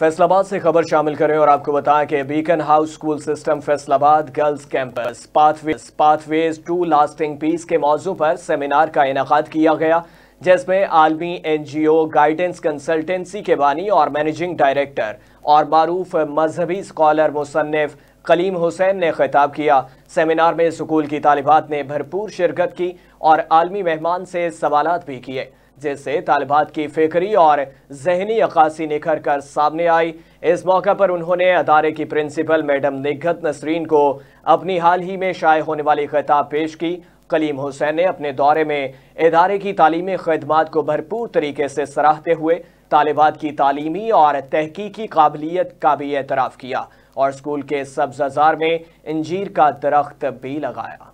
फैसलाबाद से खबर शामिल करें और आपको बताएं कि Beaconhouse School System Faisalabad Girls Campus Pathways Pathways to Lasting Peace के मौजू पर सेमिनार का इनका किया गया जिसमें आलमी एनजीओ गाइडेंस कंसल्टेंसी के बानी और मैनेजिंग डायरेक्टर और मरूफ मजहबी स्कॉलर मुसनफ़ कलीम हुसैन ने खिताब किया सेमिनार में स्कूल की तालिबात ने भरपूर शिरकत की और आलमी मेहमान से सवाल भी किए जिससे तालिबात की फिक्री और जहनी अक्सी निखर कर सामने आई इस मौके पर उन्होंने अदारे की प्रिंसिपल मैडम निगत नसरीन को अपनी हाल ही में शाये होने वाली खिताब पेश की कलीम हुसैन ने अपने दौरे में इदारे की तालीमी खदमात को भरपूर तरीके से सराहते हुए तालिबात की तालीमी और तहकीकी काबिलियत का भी एतराफ़ किया और स्कूल के सब्जाजार में इंजीर का दरख्त भी लगाया